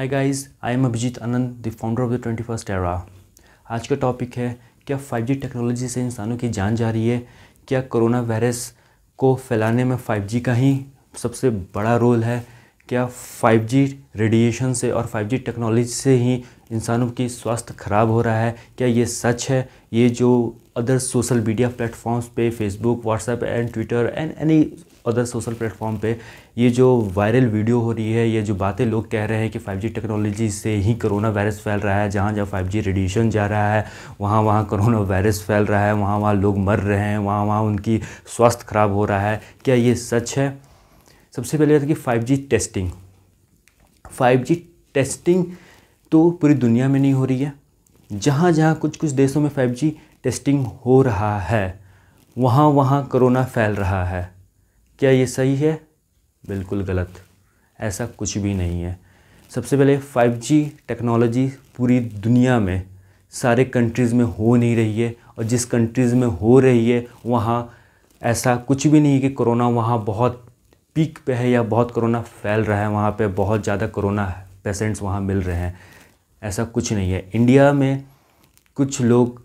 hi guys I am Abhijeet Anand the founder of the twenty first era आज का topic है क्या 5G टेक्नोलॉजी से इंसानों की जान जा रही है क्या कोरोना वायरस को फैलाने में 5G का ही सबसे बड़ा रोल है क्या 5G रेडिएशन से और 5G टेक्नोलॉजी से ही इंसानों की स्वास्थ्य खराब हो रहा है क्या ये सच है ये जो अदर सोशल मीडिया प्लेटफॉर्म्स पे Facebook WhatsApp and Twitter and any other social platform पे ये जो वायरल वीडियो हो रही है ये जो बातें लोग कह रहे हैं कि 5G टेक्नोलॉजी से ही कोरोना वायरस फैल रहा है जहाँ जहाँ 5G रेडिएशन जा रहा है वहाँ वहाँ कोरोना वायरस फैल रहा है वहाँ वहाँ लोग मर रहे हैं वहाँ वहाँ उनकी स्वास्थ्य खराब हो रहा है क्या ये सच है सबसे पहले आता है कि फाइव टेस्टिंग फाइव टेस्टिंग तो पूरी दुनिया में नहीं हो रही है जहाँ जहाँ कुछ कुछ देशों में फाइव टेस्टिंग हो रहा है वहाँ वहाँ कोरोना फैल रहा है क्या ये सही है बिल्कुल गलत ऐसा कुछ भी नहीं है सबसे पहले 5G टेक्नोलॉजी पूरी दुनिया में सारे कंट्रीज़ में हो नहीं रही है और जिस कंट्रीज़ में हो रही है वहाँ ऐसा कुछ भी नहीं है कि कोरोना वहाँ बहुत पीक पे है या बहुत कोरोना फैल रहा है वहाँ पे बहुत ज़्यादा कोरोना पेशेंट्स वहाँ मिल रहे हैं ऐसा कुछ नहीं है इंडिया में कुछ लोग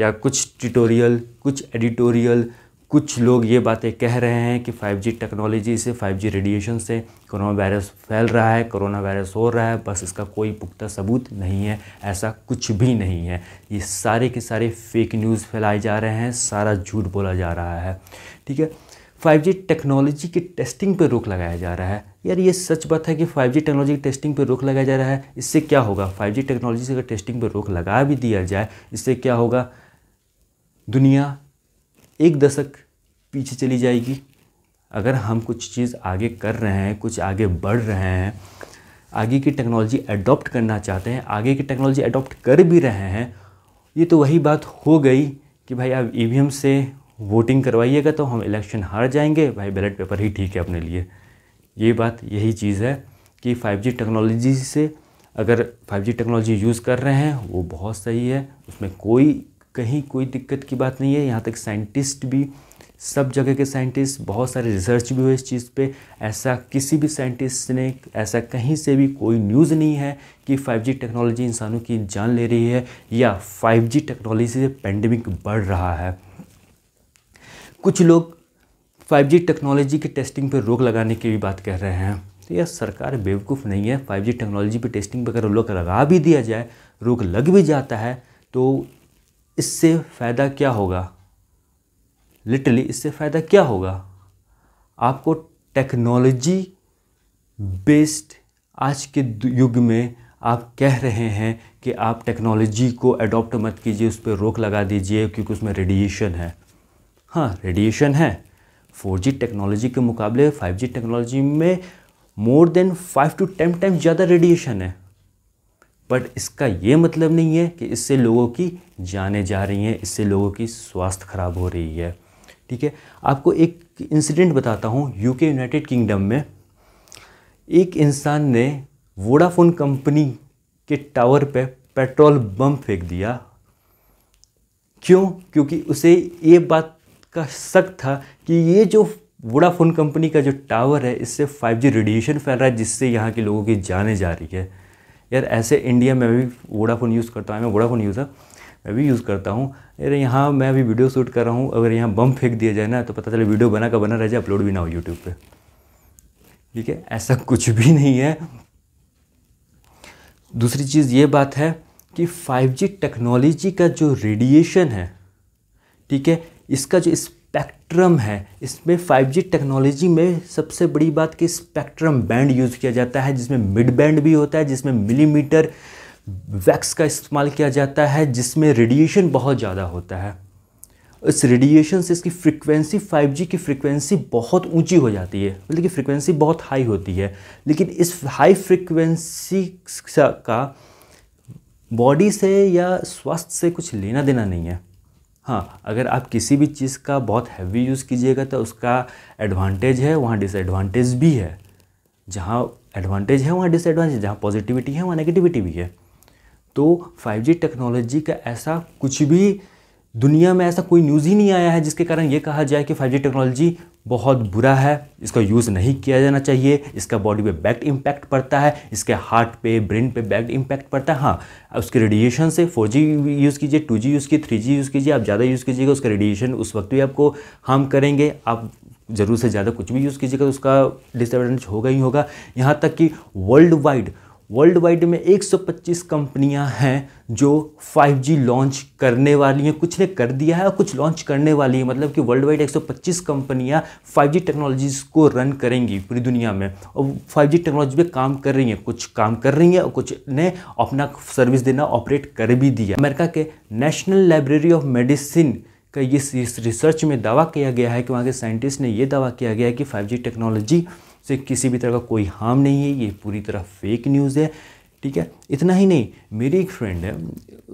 या कुछ ट्यूटोरियल कुछ एडिटोरियल कुछ लोग ये बातें कह रहे हैं कि 5G टेक्नोलॉजी से 5G रेडिएशन से कोरोना वायरस फैल रहा है कोरोना वायरस हो रहा है बस इसका कोई पुख्ता सबूत नहीं है ऐसा कुछ भी नहीं है ये सारे के सारे फेक न्यूज़ फैलाए जा रहे हैं सारा झूठ बोला जा रहा है ठीक है 5G टेक्नोलॉजी की टेस्टिंग पर रोक लगाया जा रहा है यार ये सच बात है कि 5G टेक्नोलॉजी की टेस्टिंग पर रोक लगाया जा रहा है इससे क्या होगा 5G टेक्नोलॉजी से अगर टेस्टिंग पर रोक लगा भी दिया जाए इससे क्या होगा दुनिया एक दशक पीछे चली जाएगी अगर हम कुछ चीज़ आगे कर रहे हैं कुछ आगे बढ़ रहे हैं आगे की टेक्नोलॉजी अडॉप्ट करना चाहते हैं आगे की टेक्नोलॉजी अडॉप्ट कर भी रहे हैं ये तो वही बात हो गई कि भाई अब ई से वोटिंग करवाइएगा तो हम इलेक्शन हार जाएंगे भाई बैलेट पेपर ही ठीक है अपने लिए ये बात यही चीज़ है कि 5G टेक्नोलॉजी से अगर 5G टेक्नोलॉजी यूज़ कर रहे हैं वो बहुत सही है उसमें कोई कहीं कोई दिक्कत की बात नहीं है यहाँ तक साइंटिस्ट भी सब जगह के साइंटिस्ट बहुत सारे रिसर्च भी हुए इस चीज़ पे ऐसा किसी भी साइंटिस्ट ने ऐसा कहीं से भी कोई न्यूज़ नहीं है कि 5G टेक्नोलॉजी इंसानों की जान ले रही है या 5G टेक्नोलॉजी से पेंडेमिक बढ़ रहा है कुछ लोग 5G टेक्नोलॉजी की टेस्टिंग पर रोक लगाने की भी बात कह रहे हैं तो यह सरकार बेवकूफ़ नहीं है 5G टेक्नोलॉजी पर टेस्टिंग पर अगर रोक लगा भी दिया जाए रोक लग भी जाता है तो इससे फ़ायदा क्या होगा लिटरली इससे फ़ायदा क्या होगा आपको टेक्नोलॉजी बेस्ड आज के युग में आप कह रहे हैं कि आप टेक्नोलॉजी को अडॉप्ट मत कीजिए उस पर रोक लगा दीजिए क्योंकि उसमें रेडिएशन है हाँ रेडिएशन है 4G टेक्नोलॉजी के मुकाबले 5G टेक्नोलॉजी में more than five to ten time ज़्यादा रेडिएशन है बट इसका ये मतलब नहीं है कि इससे लोगों की जाने जा रही हैं इससे लोगों की स्वास्थ्य खराब हो रही है ठीक है आपको एक इंसिडेंट बताता हूँ यूके यूनाइटेड किंगडम में एक इंसान ने वोडाफोन कंपनी के टावर पे पेट्रोल बम फेंक दिया क्यों क्योंकि उसे ये बात का शक था कि ये जो वोडाफोन कंपनी का जो टावर है इससे 5G रेडिएशन फैल रहा है जिससे यहाँ के लोगों की जाने जा रही है यार ऐसे इंडिया में भी वोडाफोन यूज़ करता हूँ मैं वोडाफोन यूज़र मैं भी यूज़ करता हूँ यार यहाँ मैं अभी वीडियो शूट कर रहा हूँ अगर यहाँ बम फेंक दिया जाए ना तो पता चले वीडियो बना का बना रह जाए अपलोड भी ना हो यूट्यूब पर ठीक है ऐसा कुछ भी नहीं है दूसरी चीज़ ये बात है कि 5G टेक्नोलॉजी का जो रेडिएशन है ठीक है इसका जो स्पेक्ट्रम है इसमें 5G टेक्नोलॉजी में सबसे बड़ी बात कि स्पेक्ट्रम बैंड यूज़ किया जाता है जिसमें मिड बैंड भी होता है जिसमें मिलीमीटर वैक्स का इस्तेमाल किया जाता है जिसमें रेडिएशन बहुत ज़्यादा होता है इस रेडिएशन से इसकी फ्रीक्वेंसी 5G की फ्रीक्वेंसी बहुत ऊंची हो जाती है मतलब कि फ्रीक्वेंसी बहुत हाई होती है लेकिन इस हाई फ्रीक्वेंसी का बॉडी से या स्वास्थ्य से कुछ लेना देना नहीं है हाँ अगर आप किसी भी चीज़ का बहुत हैवी यूज़ कीजिएगा तो उसका एडवांटेज है वहाँ डिसएडवांटेज भी है जहाँ एडवांटेज है वहाँ डिसएडवांटेज जहाँ पॉजिटिविटी है वहाँ नेगेटिविटी भी है तो 5G टेक्नोलॉजी का ऐसा कुछ भी दुनिया में ऐसा कोई न्यूज़ ही नहीं आया है जिसके कारण ये कहा जाए कि 5G टेक्नोलॉजी बहुत बुरा है इसका यूज़ नहीं किया जाना चाहिए इसका बॉडी पे बैड इम्पैक्ट पड़ता है इसके हार्ट पे ब्रेन पे बैड इम्पैक्ट पड़ता है हाँ उसके रेडिएशन से 4G यूज़ कीजिए 2G यूज़ कीजिए 3G यूज़ कीजिए आप ज़्यादा यूज़ कीजिएगा उसका रेडिएशन उस वक्त भी आपको हार्म करेंगे आप ज़रूर से ज़्यादा कुछ भी यूज़ कीजिएगा तो उसका डिसएडवाटेज होगा ही होगा यहाँ तक कि वर्ल्ड वाइड वर्ल्ड वाइड में 125 कंपनियां हैं जो 5G लॉन्च करने वाली हैं कुछ ने कर दिया है और कुछ लॉन्च करने वाली है मतलब कि वर्ल्ड वाइड 125 कंपनियां 5G टेक्नोलॉजीज़ को रन करेंगी पूरी दुनिया में और 5G टेक्नोलॉजी पे काम कर रही हैं कुछ काम कर रही हैं और कुछ ने अपना सर्विस देना ऑपरेट कर भी दिया अमेरिका के नेशनल लाइब्रेरी ऑफ मेडिसिन का इस रिसर्च में दावा किया गया है कि वहाँ के साइंटिस्ट ने यह दावा किया गया है कि फाइव टेक्नोलॉजी से किसी भी तरह का कोई हार्म नहीं है ये पूरी तरह फेक न्यूज़ है ठीक है इतना ही नहीं मेरी एक फ्रेंड है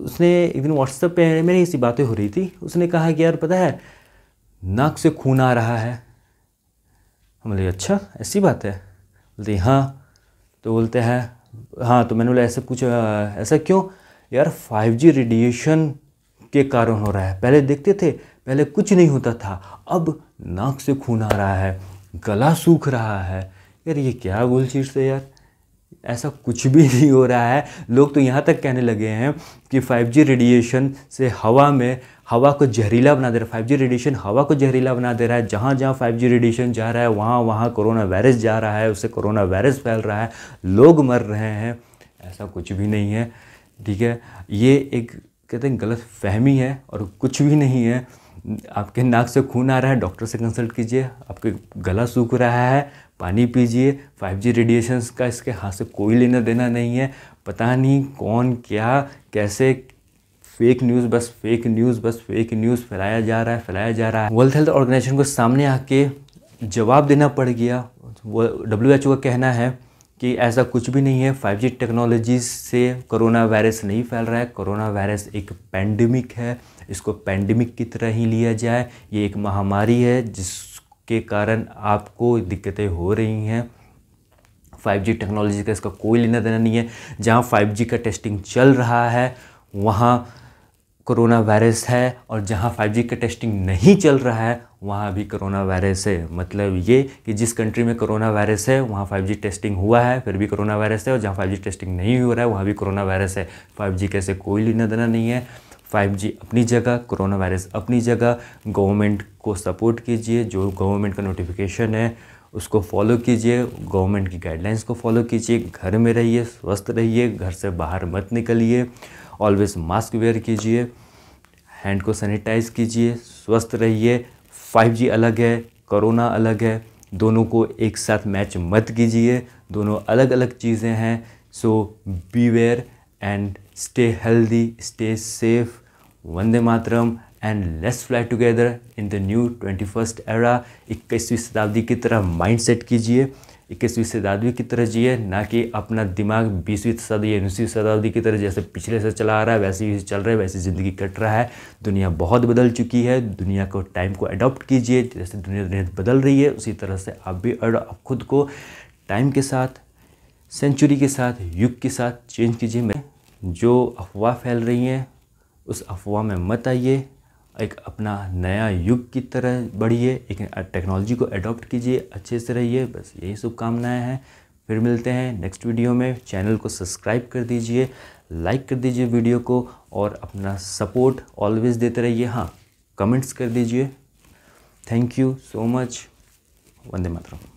उसने एक दिन व्हाट्सएप पे मेरी ऐसी बातें हो रही थी उसने कहा कि यार पता है नाक से खून आ रहा है हम बोले अच्छा ऐसी बात है बोलते हाँ तो बोलते हैं हाँ तो मैंने बोला ऐसा पूछा ऐसा क्यों यार फाइव जी रेडिएशन के कारण हो रहा है पहले देखते थे पहले कुछ नहीं होता था अब नाक से खून आ रहा है गला सूख रहा है यार ये क्या गोल चीट से यार ऐसा कुछ भी नहीं हो रहा है लोग तो यहाँ तक कहने लगे हैं कि 5G रेडिएशन से हवा में हवा को जहरीला बना दे रहा है 5G रेडिएशन हवा को जहरीला बना दे रहा है जहाँ जहाँ 5G रेडिएशन जा रहा है वहाँ वहाँ कोरोना वायरस जा रहा है उससे कोरोना वायरस फैल रहा है लोग मर रहे हैं ऐसा कुछ भी नहीं है ठीक है ये एक कहते हैं गलत फहमी है और कुछ भी नहीं है आपके नाक से खून आ रहा है डॉक्टर से कंसल्ट कीजिए आपके गला सूख रहा है पानी पीजिए 5G रेडिएशंस का इसके हाथ से कोई लेना देना नहीं है पता नहीं कौन क्या कैसे फेक न्यूज़ बस फेक न्यूज़ बस फेक न्यूज़ फैलाया जा रहा है फैलाया जा रहा है वर्ल्ड हेल्थ ऑर्गेनाइजेशन को सामने आके जवाब देना पड़ गया वो डब्ल्यू का कहना है कि ऐसा कुछ भी नहीं है फाइव जी टेक्नोलॉजी से कोरोना वायरस नहीं फैल रहा है कोरोना वायरस एक पैंडमिक है इसको पैंडमिक की तरह ही लिया जाए ये एक महामारी है जिसके कारण आपको दिक्कतें हो रही हैं 5G टेक्नोलॉजी का इसका कोई लेना देना नहीं है जहाँ 5G का टेस्टिंग चल रहा है वहाँ कोरोना वायरस है और जहाँ 5G का टेस्टिंग नहीं चल रहा है वहाँ भी कोरोना वायरस है मतलब ये कि जिस कंट्री में कोरोना वायरस है वहाँ 5G टेस्टिंग हुआ है फिर भी कोरोना वायरस है और जहाँ 5G टेस्टिंग नहीं हो रहा है वहाँ भी कोरोना वायरस है 5G कैसे कोई लेना देना नहीं है 5G अपनी जगह कोरोना वायरस अपनी जगह गवर्नमेंट को सपोर्ट कीजिए जो गवर्नमेंट का नोटिफिकेशन है उसको फॉलो कीजिए गवर्नमेंट की गाइडलाइंस को फॉलो कीजिए घर में रहिए स्वस्थ रहिए घर से बाहर मत निकलिए ऑलवेज मास्क वेयर कीजिए हैंड को सैनिटाइज कीजिए स्वस्थ रहिए 5G अलग है कोरोना अलग है दोनों को एक साथ मैच मत कीजिए दोनों अलग अलग चीज़ें हैं so be aware and stay healthy stay safe Vande Mataram and let's fly together in the new twenty first era इक्कीसवीं शताब्दी की तरह माइंडसेट कीजिए इक्कीसवीं शताब्दी की तरह जिए ना कि अपना दिमाग बीसवीं शताब्दी या उन्नीसवीं शताब्दी की तरह जैसे पिछले से चला आ रहा है वैसे ही चल रहा है वैसे ज़िंदगी कट रहा है दुनिया बहुत बदल चुकी है दुनिया को टाइम को अडोप्ट कीजिए जैसे दुनिया दुनिया बदल रही है उसी तरह से आप भी खुद को टाइम के साथ सेंचुरी के साथ युग के साथ चेंज कीजिए मैं जो अफवाह फैल रही हैं उस अफवाह में मत आइए एक अपना नया युग की तरह बढ़िए एक टेक्नोलॉजी को अडॉप्ट कीजिए अच्छे से रहिए बस यही शुभकामनाएँ हैं फिर मिलते हैं नेक्स्ट वीडियो में चैनल को सब्सक्राइब कर दीजिए लाइक कर दीजिए वीडियो को और अपना सपोर्ट ऑलवेज देते रहिए हाँ कमेंट्स कर दीजिए thank you so much Vande Mataram